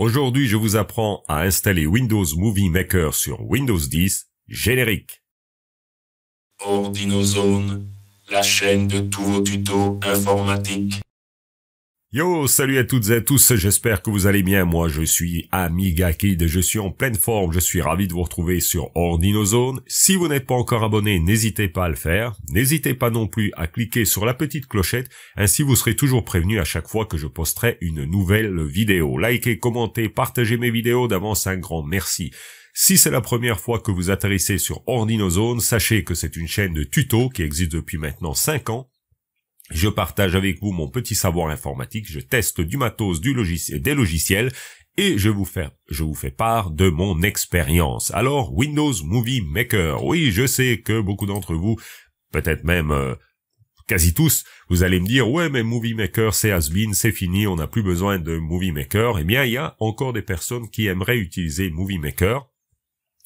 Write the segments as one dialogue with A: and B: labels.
A: Aujourd'hui, je vous apprends à installer Windows Movie Maker sur Windows 10, générique. Ordinozone, la chaîne de tous vos tutos informatiques. Yo, salut à toutes et à tous, j'espère que vous allez bien, moi je suis Amiga Kid, je suis en pleine forme, je suis ravi de vous retrouver sur Ordinozone. Si vous n'êtes pas encore abonné, n'hésitez pas à le faire, n'hésitez pas non plus à cliquer sur la petite clochette, ainsi vous serez toujours prévenu à chaque fois que je posterai une nouvelle vidéo. Likez, commentez, partagez mes vidéos, d'avance un grand merci. Si c'est la première fois que vous atterrissez sur Ordinozone, sachez que c'est une chaîne de tutos qui existe depuis maintenant 5 ans je partage avec vous mon petit savoir informatique, je teste du matos, du logiciel, des logiciels et je vous fais, je vous fais part de mon expérience. Alors, Windows Movie Maker. Oui, je sais que beaucoup d'entre vous, peut-être même euh, quasi tous, vous allez me dire, ouais, mais Movie Maker, c'est has c'est fini, on n'a plus besoin de Movie Maker. Eh bien, il y a encore des personnes qui aimeraient utiliser Movie Maker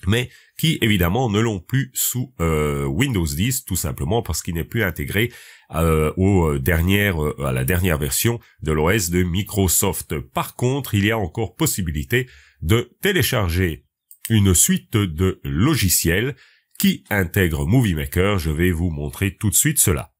A: mais qui évidemment ne l'ont plus sous euh, Windows 10 tout simplement parce qu'il n'est plus intégré euh, aux euh, à la dernière version de l'OS de Microsoft. Par contre, il y a encore possibilité de télécharger une suite de logiciels qui intègre Movie Maker. Je vais vous montrer tout de suite cela.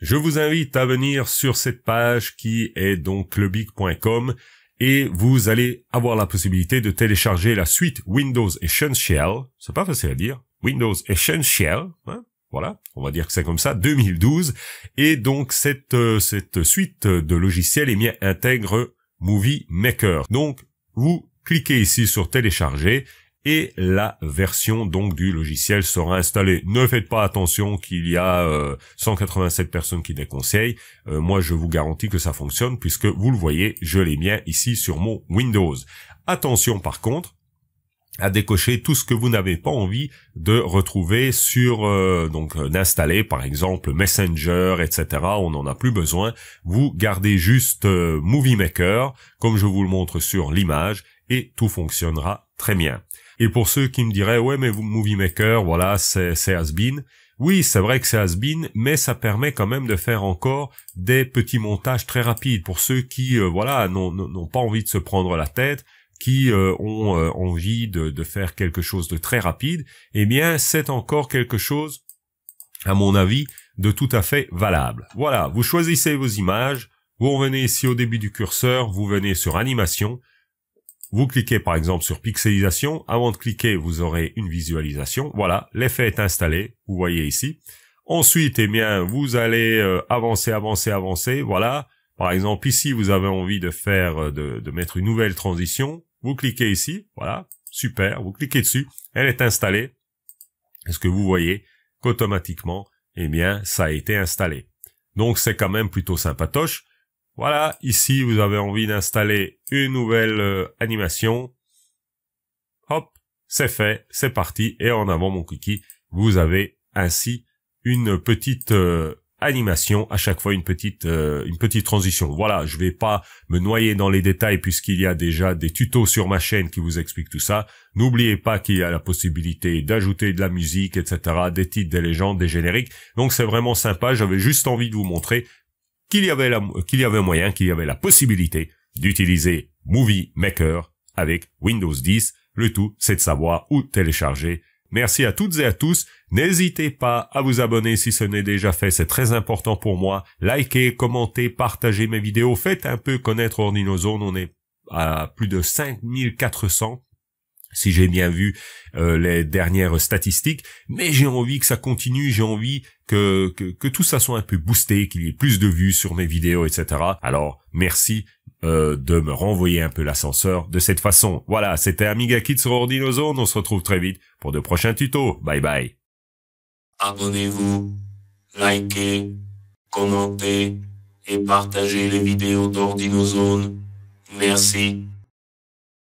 A: Je vous invite à venir sur cette page qui est donc lebig.com et vous allez avoir la possibilité de télécharger la suite Windows Essential, c'est pas facile à dire, Windows Essential, hein. voilà, on va dire que c'est comme ça, 2012, et donc cette, euh, cette suite de logiciels est eh bien, intègre Movie Maker. Donc, vous cliquez ici sur télécharger, et la version donc du logiciel sera installée. Ne faites pas attention qu'il y a 187 euh, personnes qui déconseillent. Euh, moi, je vous garantis que ça fonctionne puisque vous le voyez, je l'ai bien ici sur mon Windows. Attention par contre à décocher tout ce que vous n'avez pas envie de retrouver sur euh, donc d'installer par exemple Messenger etc on n'en a plus besoin vous gardez juste Movie Maker comme je vous le montre sur l'image et tout fonctionnera très bien. Et pour ceux qui me diraient, ouais, mais Movie Maker, voilà, c'est, c'est Oui, c'est vrai que c'est has mais ça permet quand même de faire encore des petits montages très rapides pour ceux qui, euh, voilà, n'ont, pas envie de se prendre la tête, qui euh, ont euh, envie de, de, faire quelque chose de très rapide. Eh bien, c'est encore quelque chose, à mon avis, de tout à fait valable. Voilà, vous choisissez vos images, vous revenez ici au début du curseur, vous venez sur animation, vous cliquez par exemple sur pixelisation. Avant de cliquer, vous aurez une visualisation. Voilà, l'effet est installé. Vous voyez ici. Ensuite, eh bien, vous allez euh, avancer, avancer, avancer. Voilà. Par exemple, ici, vous avez envie de faire, euh, de, de mettre une nouvelle transition. Vous cliquez ici. Voilà. Super. Vous cliquez dessus. Elle est installée. Est-ce que vous voyez qu'automatiquement, eh bien, ça a été installé. Donc, c'est quand même plutôt sympatoche. Voilà, ici vous avez envie d'installer une nouvelle euh, animation. Hop, c'est fait, c'est parti, et en avant mon cookie, vous avez ainsi une petite euh, animation, à chaque fois une petite euh, une petite transition. Voilà, je vais pas me noyer dans les détails puisqu'il y a déjà des tutos sur ma chaîne qui vous expliquent tout ça. N'oubliez pas qu'il y a la possibilité d'ajouter de la musique, etc., des titres, des légendes, des génériques. Donc c'est vraiment sympa, j'avais juste envie de vous montrer qu'il y avait la, qu'il y avait moyen, qu'il y avait la possibilité d'utiliser Movie Maker avec Windows 10. Le tout, c'est de savoir où télécharger. Merci à toutes et à tous. N'hésitez pas à vous abonner si ce n'est déjà fait. C'est très important pour moi. Likez, commentez, partagez mes vidéos. Faites un peu connaître Ordinozone. On est à plus de 5400 si j'ai bien vu euh, les dernières statistiques, mais j'ai envie que ça continue, j'ai envie que, que, tout ça soit un peu boosté, qu'il y ait plus de vues sur mes vidéos, etc. Alors, merci euh, de me renvoyer un peu l'ascenseur de cette façon. Voilà, c'était Amiga Kids sur Ordinozone, on se retrouve très vite pour de prochains tutos. Bye bye. Abonnez-vous, likez, commentez et partagez les vidéos d'Ordinozone. Merci.